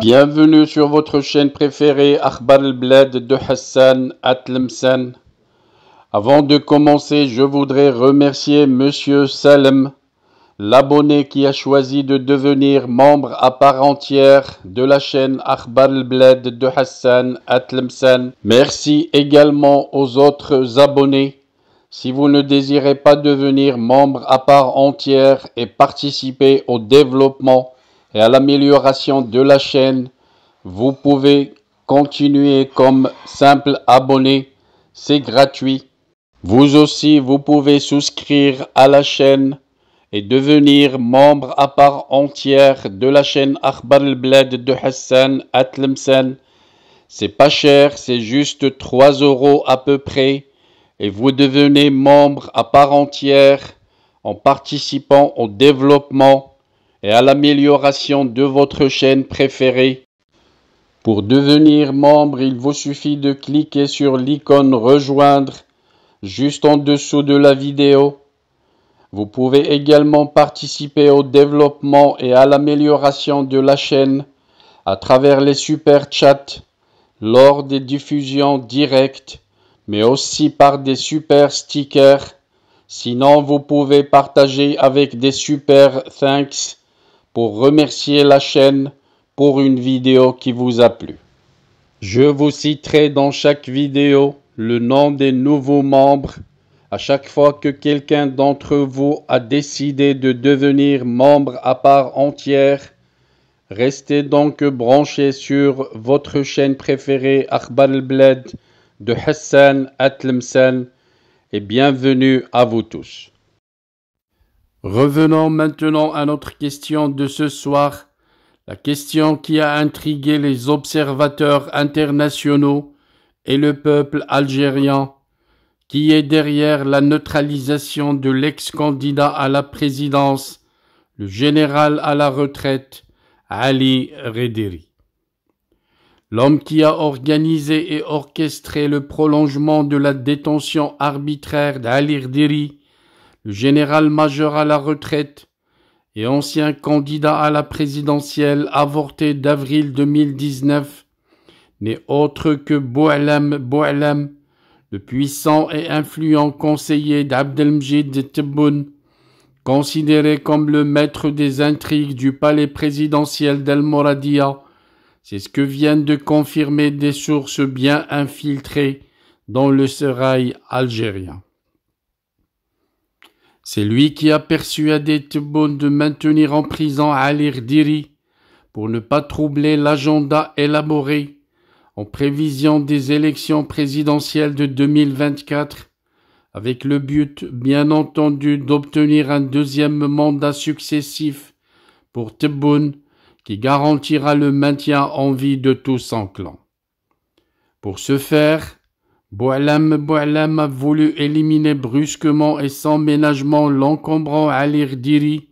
Bienvenue sur votre chaîne préférée Akhbar bled de Hassan Atlemsen. Avant de commencer, je voudrais remercier Monsieur Salem, l'abonné qui a choisi de devenir membre à part entière de la chaîne Akhbar bled de Hassan Atlemsen. Merci également aux autres abonnés. Si vous ne désirez pas devenir membre à part entière et participer au développement et à l'amélioration de la chaîne, vous pouvez continuer comme simple abonné. C'est gratuit. Vous aussi, vous pouvez souscrire à la chaîne et devenir membre à part entière de la chaîne Akhbar bled de Hassan Atlemsen. C'est pas cher, c'est juste 3 euros à peu près et vous devenez membre à part entière en participant au développement et à l'amélioration de votre chaîne préférée. Pour devenir membre, il vous suffit de cliquer sur l'icône Rejoindre juste en dessous de la vidéo. Vous pouvez également participer au développement et à l'amélioration de la chaîne à travers les super chats, lors des diffusions directes, mais aussi par des super stickers. Sinon, vous pouvez partager avec des super thanks pour remercier la chaîne pour une vidéo qui vous a plu. Je vous citerai dans chaque vidéo le nom des nouveaux membres à chaque fois que quelqu'un d'entre vous a décidé de devenir membre à part entière. Restez donc branchés sur votre chaîne préférée akhbar bled de Hassan Atlemsen et bienvenue à vous tous. Revenons maintenant à notre question de ce soir, la question qui a intrigué les observateurs internationaux et le peuple algérien, qui est derrière la neutralisation de l'ex-candidat à la présidence, le général à la retraite, Ali Rederi. L'homme qui a organisé et orchestré le prolongement de la détention arbitraire d'Ali Rederi le général major à la retraite et ancien candidat à la présidentielle avorté d'avril 2019, n'est autre que Boalem Boalem, le puissant et influent conseiller d'Abdelmjid Tebboune, considéré comme le maître des intrigues du palais présidentiel d'El Moradia. C'est ce que viennent de confirmer des sources bien infiltrées dans le serail algérien. C'est lui qui a persuadé Tebboune de maintenir en prison Alir Diri pour ne pas troubler l'agenda élaboré en prévision des élections présidentielles de 2024, avec le but, bien entendu, d'obtenir un deuxième mandat successif pour Tebboune qui garantira le maintien en vie de tout son clan. Pour ce faire, Boalam Boalam a voulu éliminer brusquement et sans ménagement l'encombrant Alir Diri,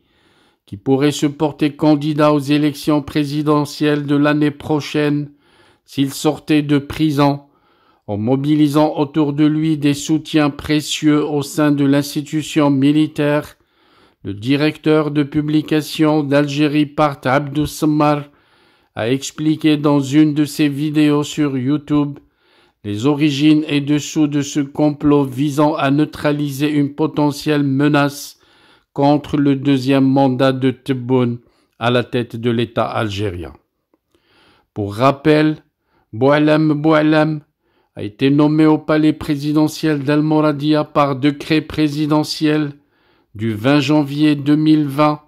qui pourrait se porter candidat aux élections présidentielles de l'année prochaine s'il sortait de prison, en mobilisant autour de lui des soutiens précieux au sein de l'institution militaire, le directeur de publication d'Algérie Part Abdou Samar a expliqué dans une de ses vidéos sur YouTube les origines et dessous de ce complot visant à neutraliser une potentielle menace contre le deuxième mandat de Tebboune à la tête de l'État algérien. Pour rappel, Boualem Boualem a été nommé au palais présidentiel d'Almoradia par décret présidentiel du 20 janvier 2020.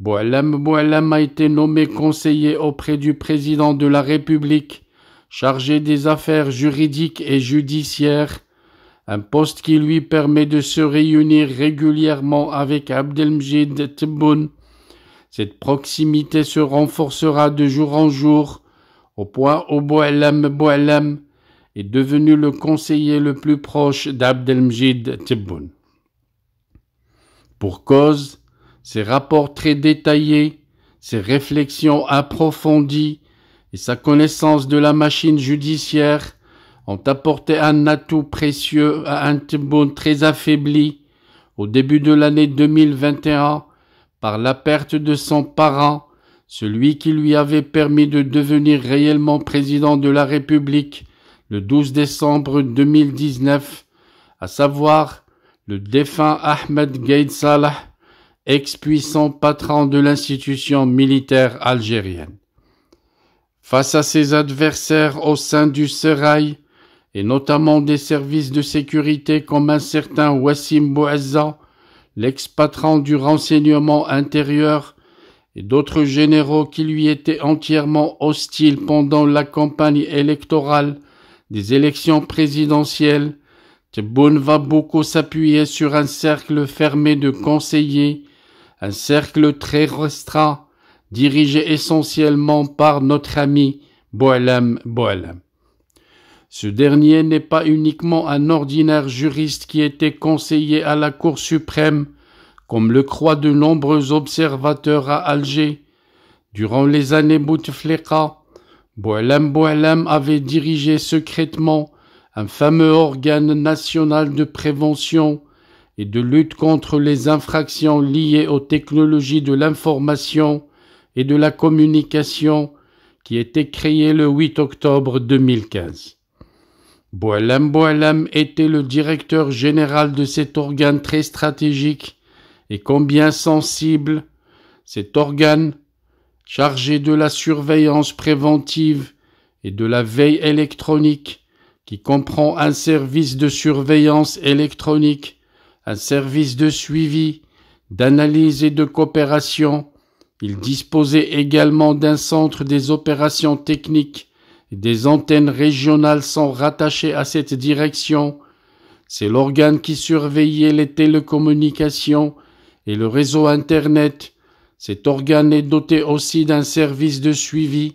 Boualem Boualem a été nommé conseiller auprès du président de la République chargé des affaires juridiques et judiciaires, un poste qui lui permet de se réunir régulièrement avec Abdelmjid Tebboune. Cette proximité se renforcera de jour en jour, au point où Boalem Boalem est devenu le conseiller le plus proche d'Abdelmjid Tebboune. Pour cause, ses rapports très détaillés, ses réflexions approfondies sa connaissance de la machine judiciaire ont apporté un atout précieux à un très affaibli au début de l'année 2021 par la perte de son parent, celui qui lui avait permis de devenir réellement président de la République le 12 décembre 2019, à savoir le défunt Ahmed Gaid Salah, ex-puissant patron de l'institution militaire algérienne face à ses adversaires au sein du Serail, et notamment des services de sécurité comme un certain Wassim Bouazza, l'ex-patron du renseignement intérieur, et d'autres généraux qui lui étaient entièrement hostiles pendant la campagne électorale des élections présidentielles, Tebboune va beaucoup s'appuyer sur un cercle fermé de conseillers, un cercle très restreint, dirigé essentiellement par notre ami Boalem Boalem. Ce dernier n'est pas uniquement un ordinaire juriste qui était conseiller à la Cour suprême, comme le croient de nombreux observateurs à Alger. Durant les années Bouteflika, Boalem Boalem avait dirigé secrètement un fameux organe national de prévention et de lutte contre les infractions liées aux technologies de l'information et de la communication qui était créée le 8 octobre 2015. Boalam Boalam était le directeur général de cet organe très stratégique et combien sensible, cet organe chargé de la surveillance préventive et de la veille électronique, qui comprend un service de surveillance électronique, un service de suivi, d'analyse et de coopération, il disposait également d'un centre des opérations techniques. et Des antennes régionales sont rattachées à cette direction. C'est l'organe qui surveillait les télécommunications et le réseau Internet. Cet organe est doté aussi d'un service de suivi,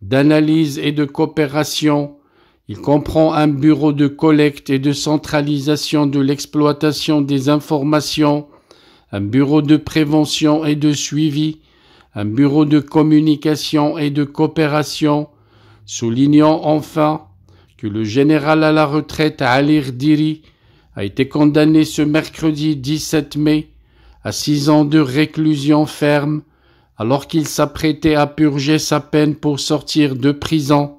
d'analyse et de coopération. Il comprend un bureau de collecte et de centralisation de l'exploitation des informations, un bureau de prévention et de suivi, un bureau de communication et de coopération, soulignant enfin que le général à la retraite Alir Diri a été condamné ce mercredi 17 mai à six ans de réclusion ferme alors qu'il s'apprêtait à purger sa peine pour sortir de prison,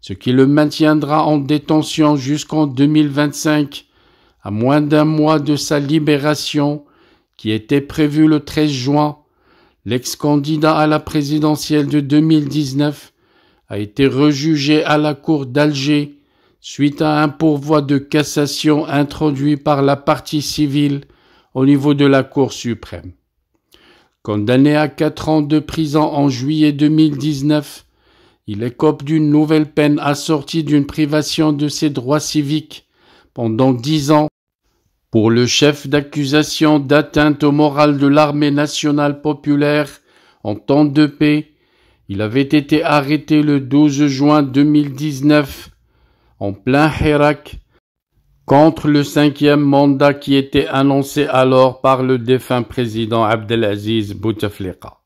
ce qui le maintiendra en détention jusqu'en 2025, à moins d'un mois de sa libération qui était prévue le 13 juin l'ex-candidat à la présidentielle de 2019, a été rejugé à la Cour d'Alger suite à un pourvoi de cassation introduit par la partie civile au niveau de la Cour suprême. Condamné à quatre ans de prison en juillet 2019, il écope d'une nouvelle peine assortie d'une privation de ses droits civiques pendant dix ans pour le chef d'accusation d'atteinte au moral de l'armée nationale populaire en temps de paix, il avait été arrêté le 12 juin 2019 en plein Hirak contre le cinquième mandat qui était annoncé alors par le défunt président Abdelaziz Bouteflika.